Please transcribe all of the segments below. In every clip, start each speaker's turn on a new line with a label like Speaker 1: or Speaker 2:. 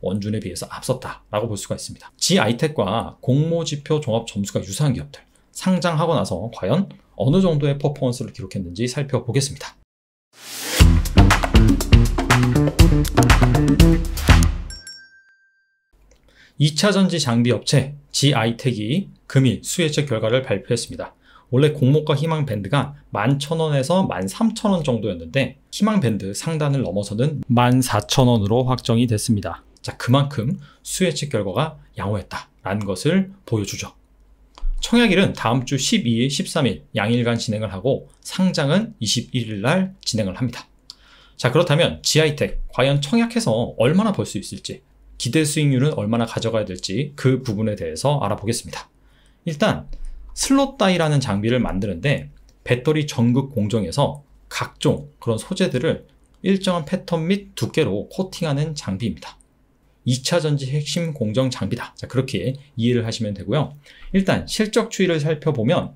Speaker 1: 원준에 비해서 앞섰다라고 볼 수가 있습니다. G-아이텍과 공모지표 종합 점수가 유사한 기업들 상장하고 나서 과연 어느 정도의 퍼포먼스를 기록했는지 살펴보겠습니다. 2차전지 장비 업체 G-아이텍이 금일 수혜책 결과를 발표했습니다. 원래 공모가 희망밴드가 11,000원에서 13,000원 정도였는데 희망밴드 상단을 넘어서는 14,000원으로 확정이 됐습니다. 자, 그만큼 수혜측 결과가 양호했다라는 것을 보여주죠. 청약일은 다음 주 12일, 13일 양일간 진행을 하고 상장은 21일 날 진행을 합니다. 자, 그렇다면 지하이텍 과연 청약해서 얼마나 벌 수 있을지 기대 수익률은 얼마나 가져가야 될지 그 부분에 대해서 알아보겠습니다. 일단 슬롯다이라는 장비를 만드는데 배터리 전극 공정에서 각종 그런 소재들을 일정한 패턴 및 두께로 코팅하는 장비입니다. 2차 전지 핵심 공정 장비다. 자, 그렇게 이해를 하시면 되고요. 일단 실적 추이를 살펴보면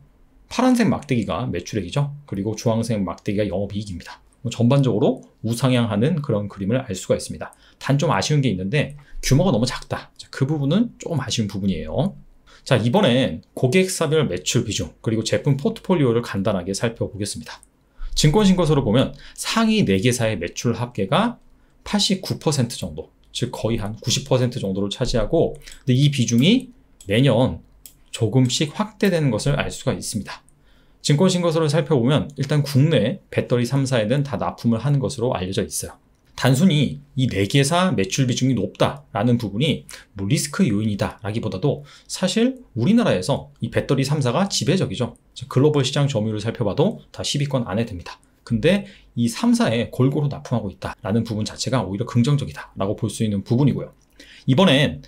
Speaker 1: 파란색 막대기가 매출액이죠. 그리고 주황색 막대기가 영업이익입니다. 뭐 전반적으로 우상향하는 그런 그림을 알 수가 있습니다. 단 좀 아쉬운 게 있는데 규모가 너무 작다. 자, 그 부분은 조금 아쉬운 부분이에요. 자, 이번엔 고객사별 매출 비중 그리고 제품 포트폴리오를 간단하게 살펴보겠습니다. 증권신고서로 보면 상위 4개사의 매출 합계가 89% 정도 즉 거의 한 90% 정도를 차지하고 근데 이 비중이 매년 조금씩 확대되는 것을 알 수가 있습니다. 증권신고서를 살펴보면 일단 국내 배터리 3사에는 다 납품을 하는 것으로 알려져 있어요. 단순히 이 4개사 매출 비중이 높다라는 부분이 뭐 리스크 요인이다 라기보다도 사실 우리나라에서 이 배터리 3사가 지배적이죠. 글로벌 시장 점유율을 살펴봐도 다 10위권 안에 됩니다 근데 이 3사에 골고루 납품하고 있다라는 부분 자체가 오히려 긍정적이다라고 볼 수 있는 부분이고요. 이번엔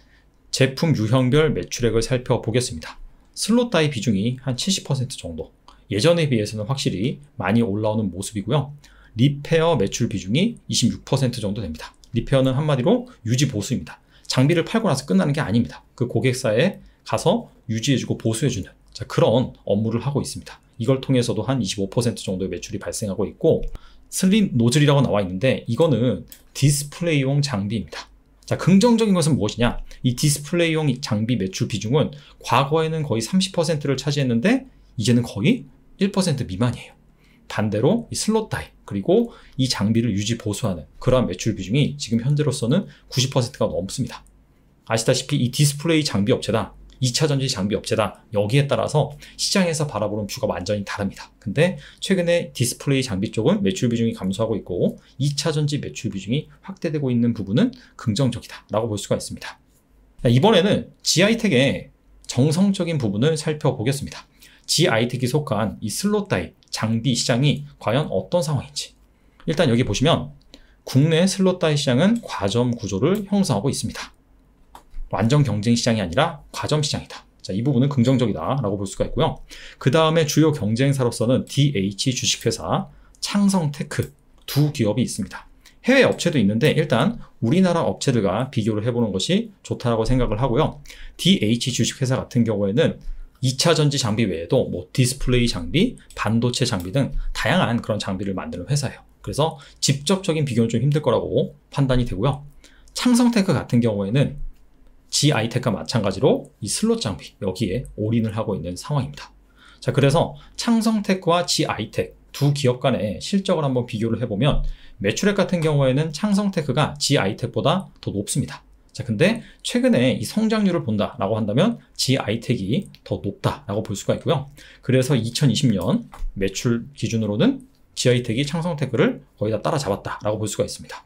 Speaker 1: 제품 유형별 매출액을 살펴보겠습니다. 슬롯 다이 비중이 한 70% 정도 예전에 비해서는 확실히 많이 올라오는 모습이고요. 리페어 매출 비중이 26% 정도 됩니다. 리페어는 한마디로 유지 보수입니다. 장비를 팔고 나서 끝나는 게 아닙니다. 그 고객사에 가서 유지해주고 보수해주는 자, 그런 업무를 하고 있습니다. 이걸 통해서도 한 25% 정도의 매출이 발생하고 있고 슬릿 노즐이라고 나와 있는데 이거는 디스플레이용 장비입니다. 자, 긍정적인 것은 무엇이냐? 이 디스플레이용 장비 매출 비중은 과거에는 거의 30%를 차지했는데 이제는 거의 1% 미만이에요. 반대로 이 슬롯 다이 그리고 이 장비를 유지 보수하는 그러한 매출 비중이 지금 현재로서는 90%가 넘습니다. 아시다시피 이 디스플레이 장비 업체다. 2차 전지 장비 업체다. 여기에 따라서 시장에서 바라보는 뷰가 완전히 다릅니다. 근데 최근에 디스플레이 장비 쪽은 매출 비중이 감소하고 있고 2차 전지 매출 비중이 확대되고 있는 부분은 긍정적이다라고 볼 수가 있습니다. 이번에는 GI텍의 정성적인 부분을 살펴보겠습니다. GI텍이 속한 이 슬롯다이 장비 시장이 과연 어떤 상황인지 일단 여기 보시면 국내 슬롯다이 시장은 과점 구조를 형성하고 있습니다. 완전 경쟁 시장이 아니라 과점 시장이다. 자, 이 부분은 긍정적이다라고 볼 수가 있고요. 그 다음에 주요 경쟁사로서는 DH 주식회사, 창성테크 두 기업이 있습니다. 해외 업체도 있는데 일단 우리나라 업체들과 비교를 해보는 것이 좋다라고 생각을 하고요. DH 주식회사 같은 경우에는 2차 전지 장비 외에도 뭐 디스플레이 장비, 반도체 장비 등 다양한 그런 장비를 만드는 회사예요. 그래서 직접적인 비교는 좀 힘들 거라고 판단이 되고요. 창성테크 같은 경우에는 G-아이텍과 마찬가지로 이 슬롯 장비 여기에 올인을 하고 있는 상황입니다. 자, 그래서 창성테크와 G-아이텍 두 기업 간의 실적을 한번 비교를 해보면 매출액 같은 경우에는 창성테크가 G-아이텍보다 더 높습니다. 자, 근데 최근에 이 성장률을 본다라고 한다면 G-아이텍이 더 높다라고 볼 수가 있고요. 그래서 2020년 매출 기준으로는 G-아이텍이 창성테크를 거의 다 따라잡았다라고 볼 수가 있습니다.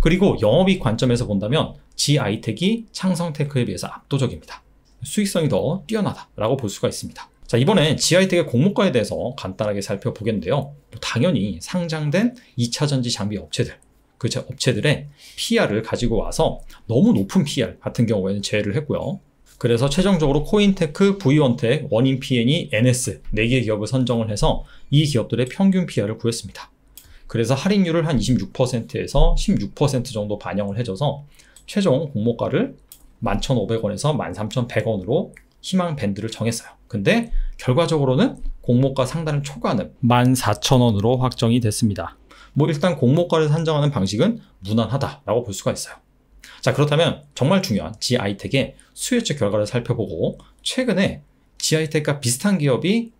Speaker 1: 그리고 영업이익 관점에서 본다면 GI텍이 창성테크에 비해서 압도적입니다. 수익성이 더 뛰어나다라고 볼 수가 있습니다. 자 이번엔 GI텍의 공모가에 대해서 간단하게 살펴보겠는데요. 뭐 당연히 상장된 2차전지 장비 업체들 그 업체들의 PR을 가지고 와서 너무 높은 PR 같은 경우에는 제외를 했고요. 그래서 최종적으로 코인테크, V원텍, 원인PN이 NS 4개 기업을 선정을 해서 이 기업들의 평균 PR을 구했습니다. 그래서 할인율을 한 26%에서 16% 정도 반영을 해줘서 최종 공모가를 11,500원에서 13,100원으로 희망 밴드를 정했어요. 근데 결과적으로는 공모가 상단을 초과하는 14,000원으로 확정이 됐습니다. 뭐 일단 공모가를 산정하는 방식은 무난하다라고 볼 수가 있어요. 자 그렇다면 정말 중요한 g i 텍의 수요체 결과를 살펴보고 최근에 g i 텍과 비슷한 기업이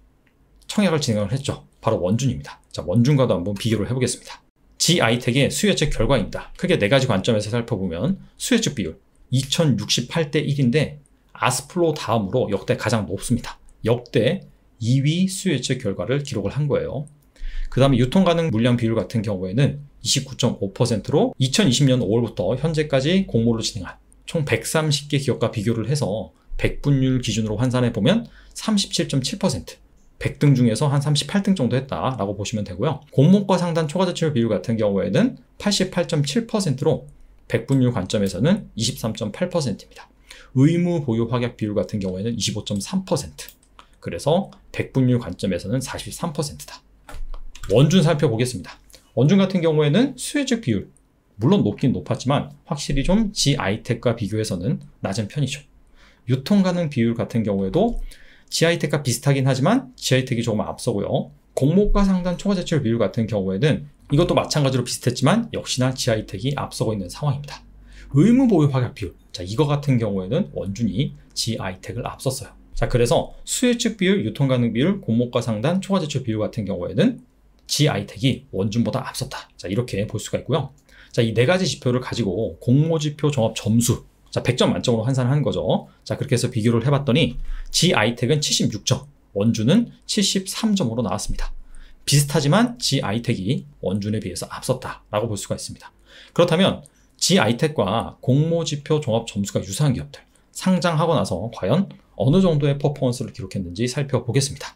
Speaker 1: 청약을 진행을 했죠. 바로 원준입니다. 자, 원준과도 한번 비교를 해보겠습니다. G-아이텍의 수혜측 결과입니다. 크게 네 가지 관점에서 살펴보면 수혜측 비율 2068대 1인데 아스플로 다음으로 역대 가장 높습니다. 역대 2위 수혜측 결과를 기록을 한 거예요. 그 다음에 유통 가능 물량 비율 같은 경우에는 29.5%로 2020년 5월부터 현재까지 공모를 진행한 총 130개 기업과 비교를 해서 백분율 기준으로 환산해 보면 37.7% 100등 중에서 한 38등 정도 했다라고 보시면 되고요. 공모과 상단 초과자치율 비율 같은 경우에는 88.7%로 100분율 관점에서는 23.8%입니다. 의무 보유 확약 비율 같은 경우에는 25.3%. 그래서 100분율 관점에서는 43%다. 원준 살펴보겠습니다. 원준 같은 경우에는 수혜적 비율, 물론 높긴 높았지만 확실히 좀 g i 텍과 비교해서는 낮은 편이죠. 유통 가능 비율 같은 경우에도 지하이텍과 비슷하긴 하지만 지하이텍이 조금 앞서고요. 공모가 상단 초과제출 비율 같은 경우에는 이것도 마찬가지로 비슷했지만 역시나 지하이텍이 앞서고 있는 상황입니다. 의무 보유 확약 비율. 자, 이거 같은 경우에는 원준이 지하이텍을 앞섰어요. 자, 그래서 수혜측 비율, 유통 가능 비율, 공모가 상단 초과제출 비율 같은 경우에는 지아이텍이 원준보다 앞섰다. 자, 이렇게 볼 수가 있고요. 자, 이 네 가지 지표를 가지고 공모지표 종합 점수 자, 100점 만점으로 환산한 거죠. 자, 그렇게 해서 비교를 해봤더니 G 아이텍은 76점, 원주는 73점으로 나왔습니다. 비슷하지만 G 아이텍이 원준에 비해서 앞섰다라고 볼 수가 있습니다. 그렇다면 G 아이텍과 공모지표 종합 점수가 유사한 기업들 상장하고 나서 과연 어느 정도의 퍼포먼스를 기록했는지 살펴보겠습니다.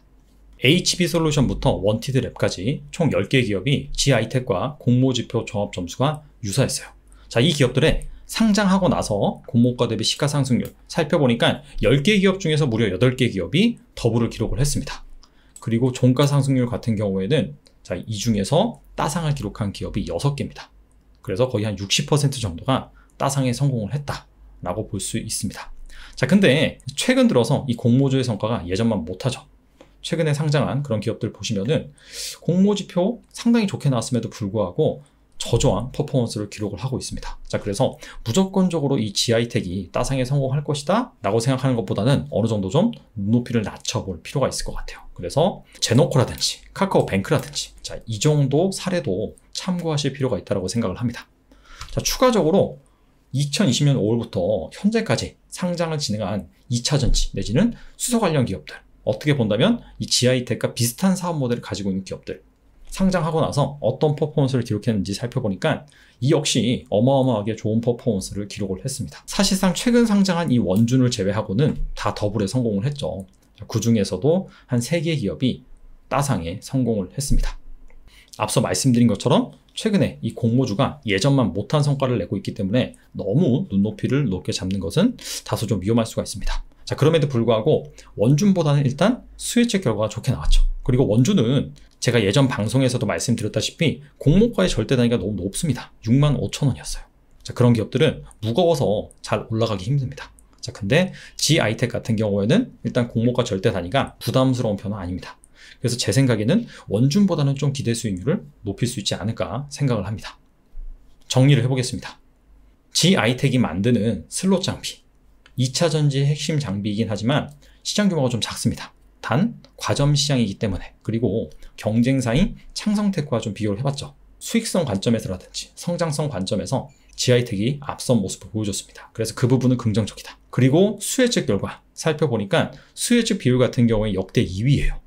Speaker 1: HB 솔루션부터 원티드 랩까지 총 10개 기업이 G 아이텍과 공모지표 종합 점수가 유사했어요. 자, 이 기업들의 상장하고 나서 공모가 대비 시가상승률 살펴보니까 10개 기업 중에서 무려 8개 기업이 더블을 기록을 했습니다. 그리고 종가상승률 같은 경우에는 자, 이 중에서 따상을 기록한 기업이 6개입니다. 그래서 거의 한 60% 정도가 따상에 성공을 했다라고 볼 수 있습니다. 자, 근데 최근 들어서 이 공모주의 성과가 예전만 못하죠. 최근에 상장한 그런 기업들 보시면은 공모지표 상당히 좋게 나왔음에도 불구하고 저조한 퍼포먼스를 기록을 하고 있습니다. 자, 그래서 무조건적으로 이 GI택이 따상에 성공할 것이다 라고 생각하는 것보다는 어느 정도 좀 눈높이를 낮춰볼 필요가 있을 것 같아요. 그래서 제노코라든지 카카오뱅크라든지 자, 이 정도 사례도 참고하실 필요가 있다고 생각을 합니다. 자, 추가적으로 2020년 5월부터 현재까지 상장을 진행한 2차전지 내지는 수소 관련 기업들 어떻게 본다면 이 GI텍과 비슷한 사업 모델을 가지고 있는 기업들 상장하고 나서 어떤 퍼포먼스를 기록했는지 살펴보니까 이 역시 어마어마하게 좋은 퍼포먼스를 기록을 했습니다. 사실상 최근 상장한 이 원준을 제외하고는 다 더블에 성공을 했죠. 그 중에서도 한 3개 기업이 따상에 성공을 했습니다. 앞서 말씀드린 것처럼 최근에 이 공모주가 예전만 못한 성과를 내고 있기 때문에 너무 눈높이를 높게 잡는 것은 다소 좀 위험할 수가 있습니다. 자, 그럼에도 불구하고 원준보다는 일단 스위치 결과가 좋게 나왔죠. 그리고 원주는 제가 예전 방송에서도 말씀드렸다시피 공모가의 절대 단위가 너무 높습니다. 6만 5천 원이었어요. 자, 그런 기업들은 무거워서 잘 올라가기 힘듭니다. 자, 근데 g 아이텍 같은 경우에는 일단 공모가 절대 단위가 부담스러운 편은 아닙니다. 그래서 제 생각에는 원준보다는 좀 기대 수익률을 높일 수 있지 않을까 생각을 합니다. 정리를 해보겠습니다. g 아이텍이 만드는 슬롯 장비, 2차 전지 핵심 장비이긴 하지만 시장 규모가 좀 작습니다. 단 과점 시장이기 때문에 그리고 경쟁사인 창성테크와 좀 비교를 해봤죠. 수익성 관점에서라든지 성장성 관점에서 g i 이텍이 앞선 모습을 보여줬습니다. 그래서 그 부분은 긍정적이다. 그리고 수혜측 결과 살펴보니까 수혜측 비율 같은 경우에 역대 2위예요.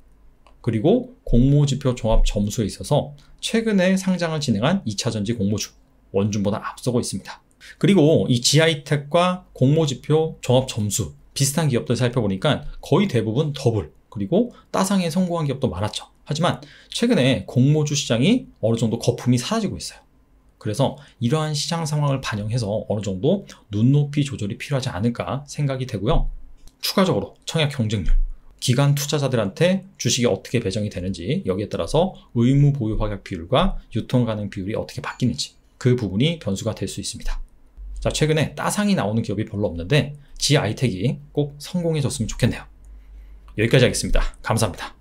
Speaker 1: 그리고 공모지표 종합 점수에 있어서 최근에 상장을 진행한 2차전지 공모주 원준보다 앞서고 있습니다. 그리고 이 g i 이텍과 공모지표 종합 점수 비슷한 기업들 살펴보니까 거의 대부분 더블 그리고 따상에 성공한 기업도 많았죠. 하지만 최근에 공모주 시장이 어느 정도 거품이 사라지고 있어요. 그래서 이러한 시장 상황을 반영해서 어느 정도 눈높이 조절이 필요하지 않을까 생각이 되고요. 추가적으로 청약 경쟁률, 기간 투자자들한테 주식이 어떻게 배정이 되는지 여기에 따라서 의무 보유 확약 비율과 유통 가능 비율이 어떻게 바뀌는지 그 부분이 변수가 될 수 있습니다. 자, 최근에 따상이 나오는 기업이 별로 없는데 지아이텍이 꼭 성공해줬으면 좋겠네요. 여기까지 하겠습니다. 감사합니다.